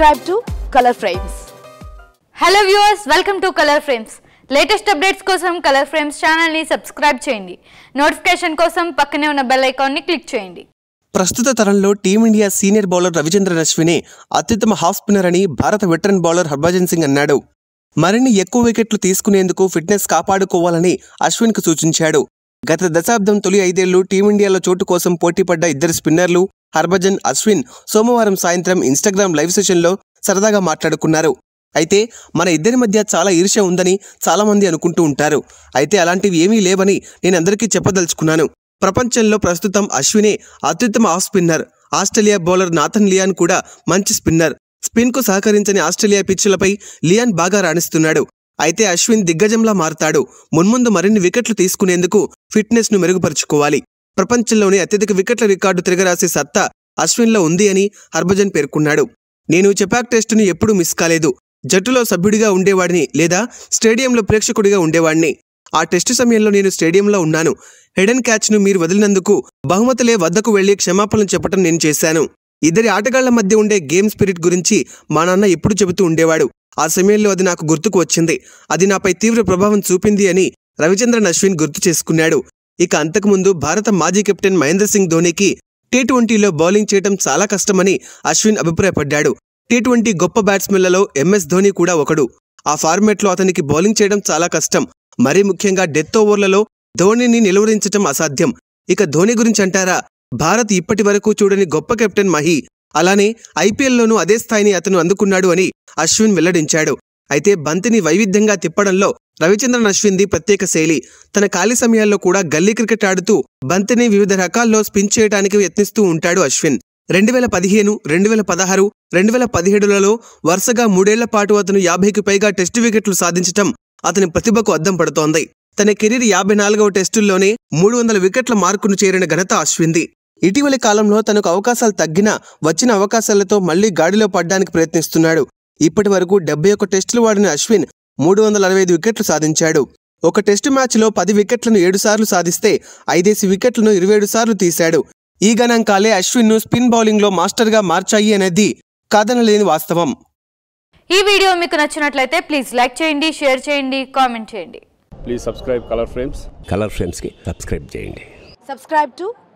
subscribe to colour frames hello viewers welcome to colour frames latest updates కోసం colour frames ఛానల్ని subscribe చేయండి notification కోసం పక్కనే ఉన్న బెల్ ఐకాన్ని క్లిక్ చేయండి ప్రస్తుత తరంలో టీమిండియా సీనియర్ బౌలర్ రవిచంద్రన్ అశ్విని అత్యుత్తమ హాఫ్ స్పిన్నర్ అని భారత వెటరన్ బౌలర్ హర్భజన్ సింగ్ అన్నాడు మరిన్ని ఎక్కువ వికెట్లు తీసుకునేందుకు ఫిట్నెస్ కాపాడుకోవాలని అశ్విన్కు సూచించాడు గత దశాబ్దం తొలి ఐదేళ్లు టీమిండియాలో చోటు కోసం పోటీపడ్డ ఇద్దరు స్పిన్నర్లు హర్భజన్ అశ్విన్ సోమవారం సాయంత్రం ఇన్స్టాగ్రామ్ లైవ్ సెషన్లో సరదాగా మాట్లాడుకున్నారు అయితే మన ఇద్దరి మధ్య చాలా ఈర్ష ఉందని చాలామంది అనుకుంటూ ఉంటారు అయితే అలాంటివి ఏమీ లేవని నేను అందరికీ చెప్పదలుచుకున్నాను ప్రపంచంలో ప్రస్తుతం అశ్వినే అత్యుత్తమ off spinner Australia bowler Nathan Lyon కూడా మంచి స్పిన్నర్ స్పిన్కు సహకరించని ఆస్ట్రేలియా పిచ్చులపై లియాన్ బాగా రాణిస్తున్నాడు అయితే అశ్విన్ దిగ్గజంలా మారతాడు మున్ముందు మరిన్ని వికెట్లు తీసుకునేందుకు ఫిట్నెస్ను మెరుగుపరుచుకోవాలి ప్రపంచంలోనే అత్యధిక వికెట్ల రికార్డు తిరగరాసే సత్తా అశ్విన్లో ఉంది అని హర్భజన్ పేర్కొన్నాడు నేను చెపాక్ టెస్టును ఎప్పుడూ మిస్ కాలేదు జట్టులో సభ్యుడిగా ఉండేవాడిని లేదా స్టేడియంలో ప్రేక్షకుడిగా ఉండేవాడిని ఆ టెస్టు సమయంలో నేను స్టేడియంలో ఉన్నాను హెడెన్ క్యాచ్ను మీరు వదిలినందుకు బహుమతులే వద్దకు వెళ్లి క్షమాపణలు చెప్పటం నేను చేశాను ఇద్దరి ఆటగాళ్ల మధ్య ఉండే గేమ్ స్పిరిట్ గురించి మా నాన్న ఎప్పుడు చెబుతూ ఉండేవాడు ఆ సమయంలో అది నాకు గుర్తుకు వచ్చింది అది నాపై తీవ్ర ప్రభావం చూపింది అని రవిచంద్రన్ అశ్విన్ గుర్తు చేసుకున్నాడు ఇక అంతకుముందు భారత మాజీ కెప్టెన్ మహేంద్ర సింగ్ ధోనీకి టీ ట్వంటీలో బౌలింగ్ చేయడం చాలా కష్టమని అశ్విన్ అభిప్రాయపడ్డాడు టీ ట్వంటీ గొప్ప బ్యాట్స్మెన్లలో ఎంఎస్ ధోని కూడా ఒకడు ఆ ఫార్మాట్లో అతనికి బౌలింగ్ చేయడం చాలా కష్టం మరీ ముఖ్యంగా డెత్ ఓవర్లలో ధోనీని నిలువరించడం అసాధ్యం ఇక ధోని గురించి అంటారా భారత్ ఇప్పటి వరకు చూడని గొప్ప కెప్టెన్ మహి అలానే ఐపీఎల్లోనూ అదే స్థాయిని అతను అందుకున్నాడు అని అశ్విన్ వెల్లడించాడు అయితే బంతిని వైవిధ్యంగా తిప్పడంలో రవిచంద్రన్ అశ్విన్ది ప్రత్యేక శైలి తన ఖాళీ సమయాల్లో కూడా గల్లీ క్రికెట్ ఆడుతూ బంతిని వివిధ రకాల్లో స్పిన్ చేయడానికి యత్నిస్తూ ఉంటాడు అశ్విన్ రెండు వేల పదిహేను రెండు వేల పదహారు రెండు వేల పదిహేడులలో వరుసగా మూడేళ్ల పాటు అతను యాభైకి పైగా టెస్టు వికెట్లు సాధించటం అతని ప్రతిభకు అద్దం పడుతోంది తన కెరీర్ యాభై నాలుగవ టెస్టుల్లోనే మూడు వందల వికెట్ల మార్కును చేరిన ఘనత అశ్వింది ఇటీవలి కాలంలో తనకు అవకాశాలు తగ్గినా వచ్చిన అవకాశాలతో మళ్లీ గాడిలో పడ్డానికి ప్రయత్నిస్తున్నాడు ఇప్పటి వరకు డెబ్బై ఒక్క టెస్టులు వాడిన అశ్విన్ మూడు వందల అరవై ఐదు వికెట్లు సాధించాడు ఒక టెస్టు మ్యాచ్లో పది వికెట్లను ఏడుసార్లు సాధిస్తే ఐదేసి వికెట్లను ఇరవై ఏడు సార్లు తీశాడు ఈ గణాంకాలే అశ్విన్ను స్పిన్ బౌలింగ్లో మాస్టర్గా మార్చాయి అనేది కాదనలేని వాస్తవం ఈ వీడియో మీకు నచ్చినట్లయితే ప్లీజ్ లైక్ చేయండి షేర్ చేయండి కామెంట్ చేయండి please subscribe colour frames colour ఫ్రేమ్స్కి సబ్స్క్రైబ్ చేయండి సబ్స్క్రైబ్ టు